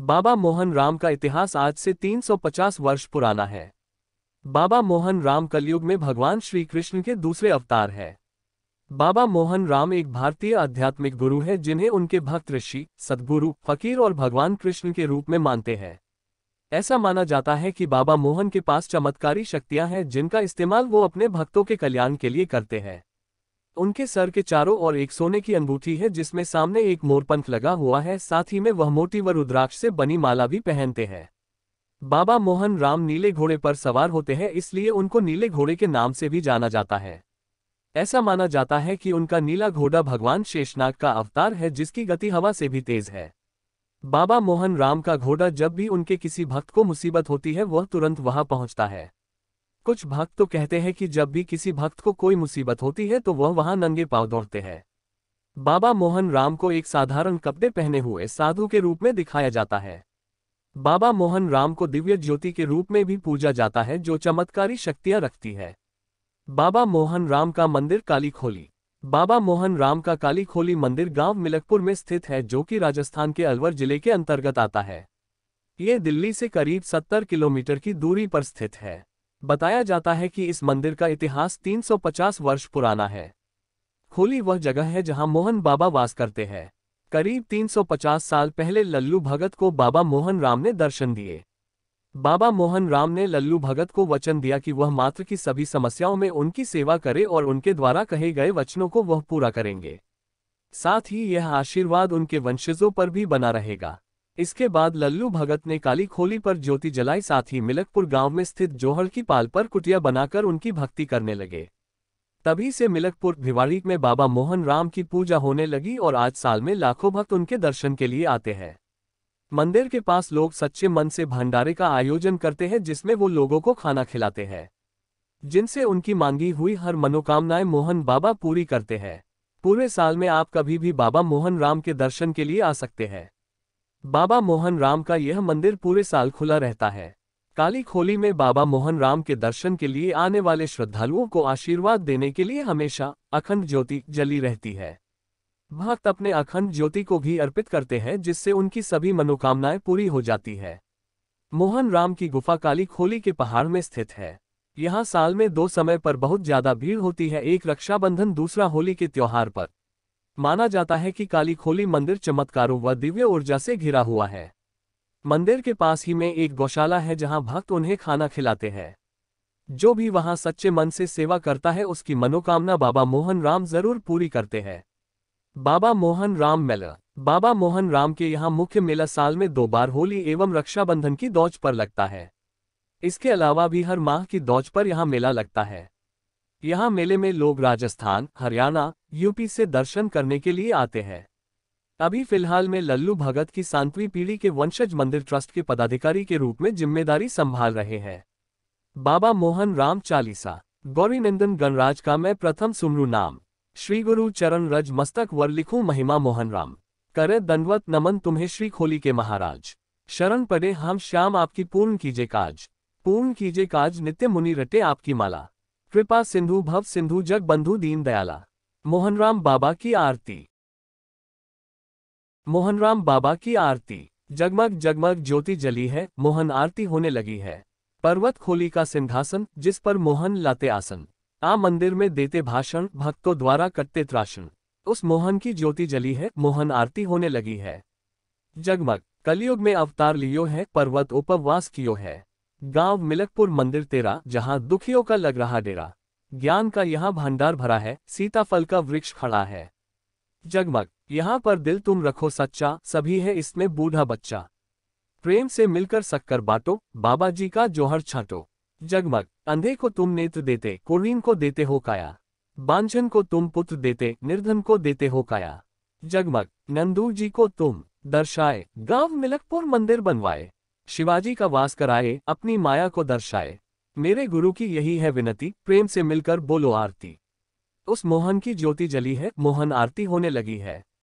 बाबा मोहन राम का इतिहास आज से 350 वर्ष पुराना है बाबा मोहन राम कलयुग में भगवान श्री कृष्ण के दूसरे अवतार हैं बाबा मोहन राम एक भारतीय आध्यात्मिक गुरु हैं जिन्हें उनके भक्त ऋषि सदगुरु फकीर और भगवान कृष्ण के रूप में मानते हैं ऐसा माना जाता है कि बाबा मोहन के पास चमत्कारी शक्तियां हैं जिनका इस्तेमाल वो अपने भक्तों के कल्याण के लिए करते हैं उनके सर के चारों ओर एक सोने की अंगूठी है जिसमें सामने एक मोरपंख लगा हुआ है साथ ही में वह मोटी व रुद्राक्ष से बनी माला भी पहनते हैं बाबा मोहन राम नीले घोड़े पर सवार होते हैं इसलिए उनको नीले घोड़े के नाम से भी जाना जाता है ऐसा माना जाता है कि उनका नीला घोड़ा भगवान शेषनाग का अवतार है जिसकी गति हवा से भी तेज है बाबा मोहन राम का घोड़ा जब भी उनके किसी भक्त को मुसीबत होती है वह तुरंत वहां पहुंचता है कुछ भक्त तो कहते हैं कि जब भी किसी भक्त को कोई मुसीबत होती है तो वह वहां नंगे पांव दौड़ते हैं बाबा मोहन राम को एक साधारण कपड़े पहने हुए साधु के रूप में दिखाया जाता है बाबा मोहन राम को दिव्य ज्योति के रूप में भी पूजा जाता है जो चमत्कारी शक्तियां रखती है बाबा मोहन राम का मंदिर काली खोली बाबा मोहन राम का काली खोली मंदिर गांव मिलकपुर में स्थित है जो कि राजस्थान के अलवर जिले के अंतर्गत आता है ये दिल्ली से करीब 70 किलोमीटर की दूरी पर स्थित है बताया जाता है कि इस मंदिर का इतिहास 350 वर्ष पुराना है होली वह जगह है जहां मोहन बाबा वास करते हैं करीब 350 साल पहले लल्लू भगत को बाबा मोहन राम ने दर्शन दिए बाबा मोहन राम ने लल्लू भगत को वचन दिया कि वह मात्र की सभी समस्याओं में उनकी सेवा करे और उनके द्वारा कहे गए वचनों को वह पूरा करेंगे साथ ही यह आशीर्वाद उनके वंशजों पर भी बना रहेगा इसके बाद लल्लू भगत ने काली खोली पर ज्योति जलाई साथ ही मिलकपुर गांव में स्थित जोहड़ की पाल पर कुटिया बनाकर उनकी भक्ति करने लगे तभी से मिलकपुर भिवाड़ी में बाबा मोहन राम की पूजा होने लगी और आज साल में लाखों भक्त उनके दर्शन के लिए आते हैं मंदिर के पास लोग सच्चे मन से भंडारे का आयोजन करते हैं जिसमें वो लोगों को खाना खिलाते हैं जिनसे उनकी मांगी हुई हर मनोकामनाएं मोहन बाबा पूरी करते हैं पूरे साल में आप कभी भी बाबा मोहन राम के दर्शन के लिए आ सकते हैं बाबा मोहन राम का यह मंदिर पूरे साल खुला रहता है काली खोली में बाबा मोहन राम के दर्शन के लिए आने वाले श्रद्धालुओं को आशीर्वाद देने के लिए हमेशा अखंड ज्योति जली रहती है भक्त अपने अखंड ज्योति को भी अर्पित करते हैं जिससे उनकी सभी मनोकामनाएं पूरी हो जाती है मोहन राम की गुफा काली खोली के पहाड़ में स्थित है यहाँ साल में दो समय पर बहुत ज्यादा भीड़ होती है एक रक्षाबंधन दूसरा होली के त्योहार पर माना जाता है कि काली खोली मंदिर चमत्कारों व दिव्य ऊर्जा से घिरा हुआ है मंदिर के पास ही में एक गौशाला है जहां भक्त उन्हें खाना खिलाते हैं जो भी वहां सच्चे मन से सेवा करता है उसकी मनोकामना बाबा मोहन राम जरूर पूरी करते हैं बाबा मोहन राम मेला बाबा मोहन राम के यहाँ मुख्य मेला साल में दो बार होली एवं रक्षाबंधन की दौज पर लगता है इसके अलावा भी हर माह की दौज पर यहाँ मेला लगता है यहाँ मेले में लोग राजस्थान हरियाणा यूपी से दर्शन करने के लिए आते हैं अभी फिलहाल मैं लल्लू भगत की सांतवी पीढ़ी के वंशज मंदिर ट्रस्ट के पदाधिकारी के रूप में जिम्मेदारी संभाल रहे हैं बाबा मोहन राम चालीसा गौरीनंदन गणराज का मैं प्रथम सुमरू नाम श्री गुरु चरण रज मस्तक वर लिखू महिमा मोहन राम करे दंडवत नमन तुम्हें श्री खोली के महाराज शरण पड़े हम श्याम आपकी पूर्ण कीजे काज पूर्ण कीजे काज नित्य मुनि रटे आपकी माला कृपा सिंधु भव सिंधु जग बंधु दीन दयाला मोहनराम बाबा की आरती मोहनराम बाबा की आरती जगमग जगमग ज्योति जली है मोहन आरती होने लगी है पर्वत खोली का सिंहासन जिस पर मोहन लाते आसन आ मंदिर में देते भाषण भक्तों द्वारा कटते त्राषण उस मोहन की ज्योति जली है मोहन आरती होने लगी है जगमग कलयुग में अवतार लियो है पर्वत उपवास कियो है गांव मिलकपुर मंदिर तेरा जहां दुखियों का लग रहा डेरा ज्ञान का यहाँ भंडार भरा है सीताफल का वृक्ष खड़ा है जगमग यहाँ पर दिल तुम रखो सच्चा सभी है इसमें बूढ़ा बच्चा प्रेम से मिलकर सक्कर बाटो बाबा जी का जोहर छाटो जगमग अंधे को तुम नेत्र देते कुरीन को देते हो काया बांझन को तुम पुत्र देते निर्धन को देते हो काया जगमग नंदू जी को तुम दर्शाए गांव मिलकपुर मंदिर बनवाए शिवाजी का वास कराए अपनी माया को दर्शाए मेरे गुरु की यही है विनती प्रेम से मिलकर बोलो आरती उस मोहन की ज्योति जली है मोहन आरती होने लगी है